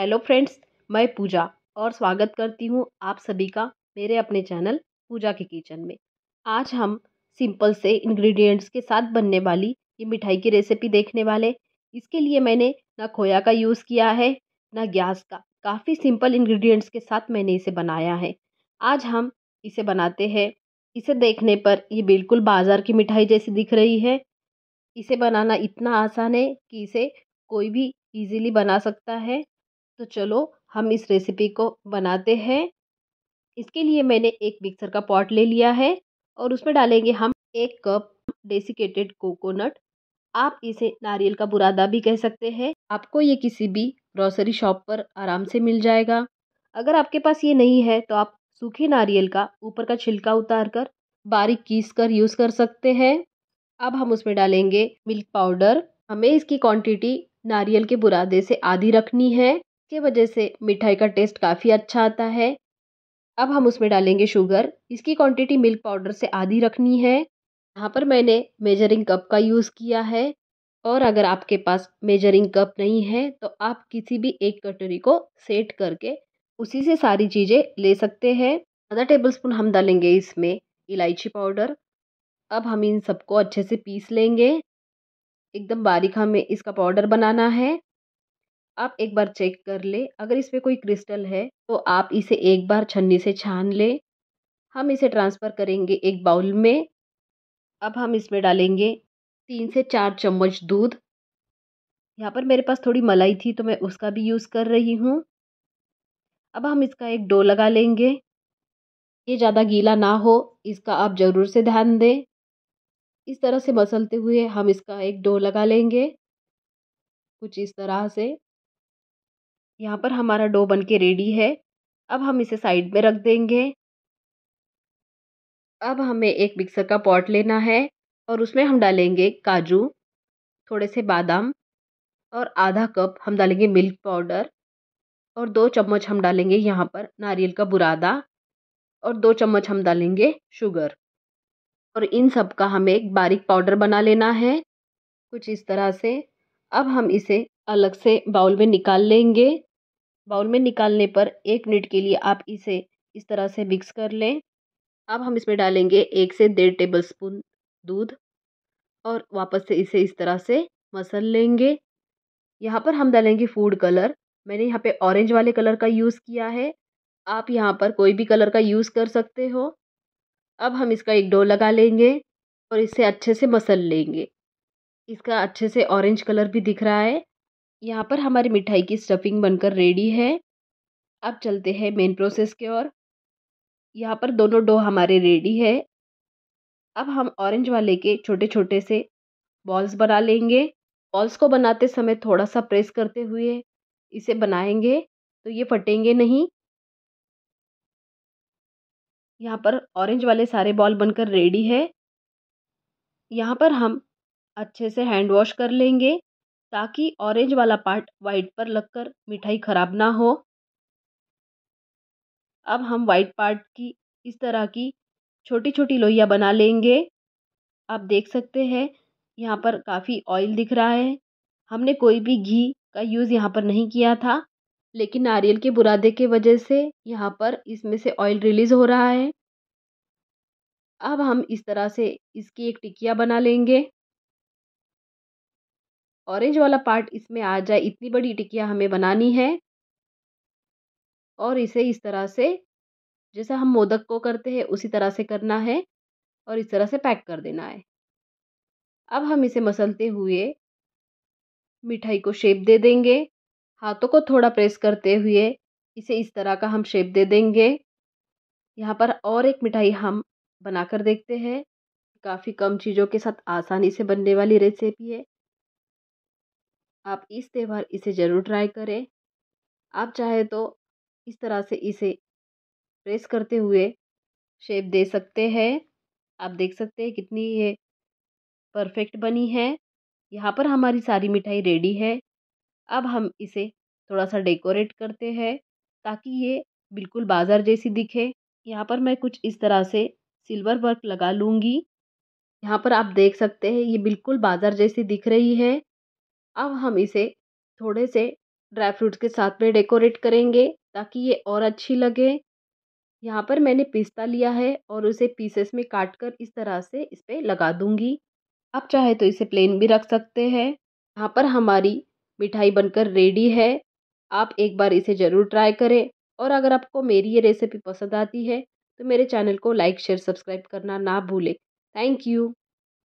hello friends मैं पूजा और स्वागत करती हूँ आप सभी का मेरे अपने चैनल पूजा के किचन में आज हम सिंपल से इंग्रेडिएंट्स के साथ बनने वाली ये मिठाई की रेसिपी देखने वाले इसके लिए मैंने ना खोया का यूज़ किया है ना गैस का काफ़ी सिंपल इंग्रेडिएंट्स के साथ मैंने इसे बनाया है आज हम इसे बनाते हैं इसे देखने पर ये बिल्कुल बाज़ार की मिठाई जैसी दिख रही है इसे बनाना इतना आसान है कि इसे कोई भी ईजिली बना सकता है तो चलो हम इस रेसिपी को बनाते हैं इसके लिए मैंने एक मिक्सर का पॉट ले लिया है और उसमें डालेंगे हम एक कप डेसिकेटेड कोकोनट आप इसे नारियल का बुरादा भी कह सकते हैं आपको ये किसी भी ग्रॉसरी शॉप पर आराम से मिल जाएगा अगर आपके पास ये नहीं है तो आप सूखे नारियल का ऊपर का छिलका उतार कर बारीक कीस कर यूज़ कर सकते हैं अब हम उसमें डालेंगे मिल्क पाउडर हमें इसकी क्वांटिटी नारियल के बुरादे से आधी रखनी है इसके वजह से मिठाई का टेस्ट काफ़ी अच्छा आता है अब हम उसमें डालेंगे शुगर इसकी क्वांटिटी मिल्क पाउडर से आधी रखनी है यहाँ पर मैंने मेजरिंग कप का यूज़ किया है और अगर आपके पास मेजरिंग कप नहीं है तो आप किसी भी एक कटोरी को सेट करके उसी से सारी चीज़ें ले सकते हैं आधा टेबल स्पून हम डालेंगे इसमें इलायची पाउडर अब हम इन सबको अच्छे से पीस लेंगे एकदम बारीक हमें इसका पाउडर बनाना है आप एक बार चेक कर लें अगर इसमें कोई क्रिस्टल है तो आप इसे एक बार छन्नी से छान लें हम इसे ट्रांसफ़र करेंगे एक बाउल में अब हम इसमें डालेंगे तीन से चार चम्मच दूध यहाँ पर मेरे पास थोड़ी मलाई थी तो मैं उसका भी यूज़ कर रही हूँ अब हम इसका एक डो लगा लेंगे ये ज़्यादा गीला ना हो इसका आप ज़रूर से ध्यान दें इस तरह से मसलते हुए हम इसका एक डो लगा लेंगे कुछ इस तरह से यहाँ पर हमारा डो बन के रेडी है अब हम इसे साइड में रख देंगे अब हमें एक मिक्सर का पॉट लेना है और उसमें हम डालेंगे काजू थोड़े से बादाम और आधा कप हम डालेंगे मिल्क पाउडर और दो चम्मच हम डालेंगे यहाँ पर नारियल का बुरादा और दो चम्मच हम डालेंगे शुगर और इन सब का हमें एक बारीक पाउडर बना लेना है कुछ इस तरह से अब हम इसे अलग से बाउल में निकाल लेंगे बाउल में निकालने पर एक मिनट के लिए आप इसे इस तरह से मिक्स कर लें अब हम इसमें डालेंगे एक से डेढ़ टेबल स्पून दूध और वापस से इसे इस तरह से मसल लेंगे यहाँ पर हम डालेंगे फूड कलर मैंने यहाँ पे ऑरेंज वाले कलर का यूज़ किया है आप यहाँ पर कोई भी कलर का यूज़ कर सकते हो अब हम इसका एक डो लगा लेंगे और इसे अच्छे से मसल लेंगे इसका अच्छे से ऑरेंज कलर भी दिख रहा है यहाँ पर हमारी मिठाई की स्टफिंग बनकर रेडी है अब चलते हैं मेन प्रोसेस के ओर यहाँ पर दोनों डो हमारे रेडी है अब हम ऑरेंज वाले के छोटे छोटे से बॉल्स बना लेंगे बॉल्स को बनाते समय थोड़ा सा प्रेस करते हुए इसे बनाएंगे तो ये फटेंगे नहीं यहाँ पर ऑरेंज वाले सारे बॉल बनकर रेडी है यहाँ पर हम अच्छे से हैंड वॉश कर लेंगे ताकि ऑरेंज वाला पार्ट वाइट पर लगकर मिठाई ख़राब ना हो अब हम वाइट पार्ट की इस तरह की छोटी छोटी लोहिया बना लेंगे आप देख सकते हैं यहाँ पर काफ़ी ऑयल दिख रहा है हमने कोई भी घी का यूज़ यहाँ पर नहीं किया था लेकिन नारियल के बुरादे के वजह से यहाँ पर इसमें से ऑयल रिलीज़ हो रहा है अब हम इस तरह से इसकी एक टिकिया बना लेंगे ऑरेंज वाला पार्ट इसमें आ जाए इतनी बड़ी टिकिया हमें बनानी है और इसे इस तरह से जैसा हम मोदक को करते हैं उसी तरह से करना है और इस तरह से पैक कर देना है अब हम इसे मसलते हुए मिठाई को शेप दे देंगे हाथों को थोड़ा प्रेस करते हुए इसे इस तरह का हम शेप दे देंगे यहाँ पर और एक मिठाई हम बना कर देखते हैं काफ़ी कम चीज़ों के साथ आसानी से बनने वाली रेसिपी है आप इस त्यौहार इसे ज़रूर ट्राई करें आप चाहे तो इस तरह से इसे प्रेस करते हुए शेप दे सकते हैं आप देख सकते हैं कितनी ये परफेक्ट बनी है यहाँ पर हमारी सारी मिठाई रेडी है अब हम इसे थोड़ा सा डेकोरेट करते हैं ताकि ये बिल्कुल बाज़ार जैसी दिखे यहाँ पर मैं कुछ इस तरह से सिल्वर वर्क लगा लूँगी यहाँ पर आप देख सकते हैं ये बिल्कुल बाज़ार जैसी दिख रही है अब हम इसे थोड़े से ड्राई फ्रूट्स के साथ में डेकोरेट करेंगे ताकि ये और अच्छी लगे यहाँ पर मैंने पिस्ता लिया है और उसे पीसेस में काट कर इस तरह से इस पर लगा दूँगी आप चाहे तो इसे प्लेन भी रख सकते हैं यहाँ पर हमारी मिठाई बनकर रेडी है आप एक बार इसे ज़रूर ट्राई करें और अगर आपको मेरी ये रेसिपी पसंद आती है तो मेरे चैनल को लाइक शेयर सब्सक्राइब करना ना भूलें थैंक यू